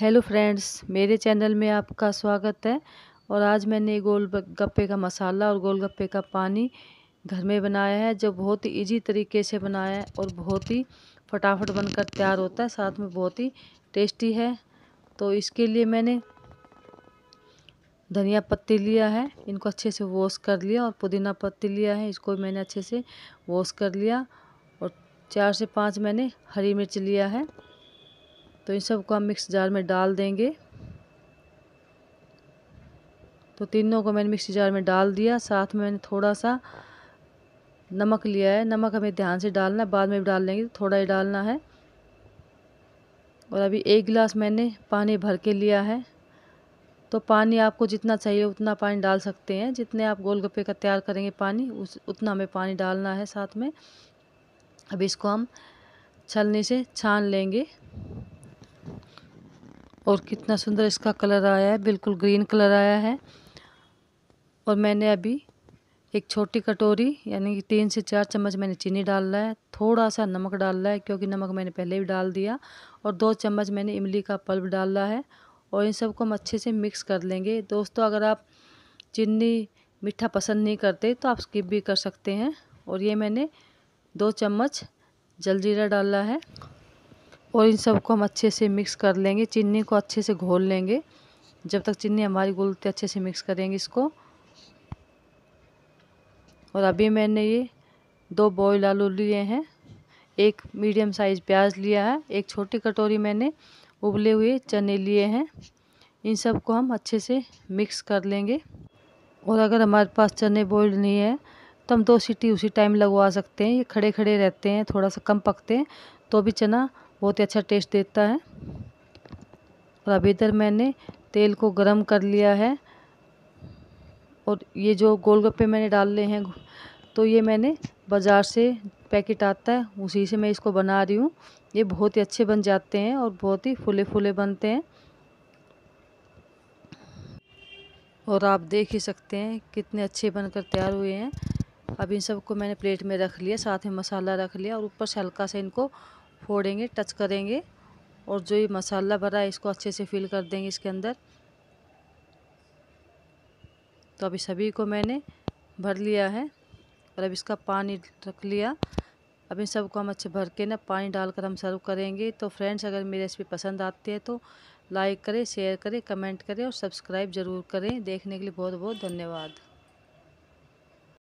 hello friends मेरे channel में आपका स्वागत है और आज मैंने गोल गप्पे का मसाला और गोल गप्पे का पानी घर में बनाया है जो बहुत ही इजी तरीके से बनाया है और बहुत ही फटाफट बनकर तैयार होता है साथ में बहुत ही टेस्टी है तो इसके लिए मैंने धनिया पत्ती लिया है इनको अच्छे से वॉश कर लिया और पुदीना पत्ती लिया है इसको मैंने अच्छे से वॉश कर लिया और चार से पाँच मैंने हरी मिर्च लिया है तो इन सब को हम मिक्स जार में डाल देंगे तो तीनों को मैंने मिक्सी जार में डाल दिया साथ में मैंने थोड़ा सा नमक लिया है नमक हमें ध्यान से डालना है बाद में भी डाल लेंगे थोड़ा ही डालना है और अभी एक गिलास मैंने पानी भर के लिया है तो पानी आपको जितना चाहिए उतना पानी डाल सकते हैं जितने आप गोलगप्पे का तैयार करेंगे पानी उस उतना हमें पानी डालना है साथ में अभी इसको हम छलनी से छान लेंगे और कितना सुंदर इसका कलर आया है बिल्कुल ग्रीन कलर आया है और मैंने अभी एक छोटी कटोरी यानी कि तीन से चार चम्मच मैंने चीनी डालना है थोड़ा सा नमक डालना है क्योंकि नमक मैंने पहले भी डाल दिया और दो चम्मच मैंने इमली का पल्प डाला है और इन सबको हम अच्छे से मिक्स कर लेंगे दोस्तों अगर आप चीनी मीठा पसंद नहीं करते तो आप स्किप भी कर सकते हैं और ये मैंने दो चम्मच जलजीरा डाला है और इन सबको हम अच्छे से मिक्स कर लेंगे चीनी को अच्छे से घोल लेंगे जब तक चीनी हमारी गुलते अच्छे से मिक्स करेंगे इसको और अभी मैंने ये दो बॉयल आलू लिए हैं एक मीडियम साइज़ प्याज लिया है एक छोटी कटोरी मैंने उबले हुए चने लिए हैं इन सब को हम अच्छे से मिक्स कर लेंगे और अगर हमारे पास चने बॉयल्ड नहीं है तो हम दो सीटी उसी टाइम लगवा सकते हैं ये खड़े खड़े रहते हैं थोड़ा सा कम पकते हैं तो भी चना बहुत ही अच्छा टेस्ट देता है और अभी इधर मैंने तेल को गरम कर लिया है और ये जो गोलगप्पे मैंने डाल ले हैं तो ये मैंने बाज़ार से पैकेट आता है उसी से मैं इसको बना रही हूँ ये बहुत ही अच्छे बन जाते हैं और बहुत ही फूले फूले बनते हैं और आप देख ही सकते हैं कितने अच्छे बनकर तैयार हुए हैं अब इन सबको मैंने प्लेट में रख लिया साथ में मसाला रख लिया और ऊपर से हल्का सा इनको फोड़ेंगे टच करेंगे और जो ये मसाला भरा है इसको अच्छे से फिल कर देंगे इसके अंदर तो अभी सभी को मैंने भर लिया है और अब इसका पानी रख लिया अब इन सबको हम अच्छे भर के ना पानी डालकर हम सर्व करेंगे तो फ्रेंड्स अगर मेरी रेसिपी पसंद आती है तो लाइक करें शेयर करें कमेंट करें और सब्सक्राइब ज़रूर करें देखने के लिए बहुत बहुत धन्यवाद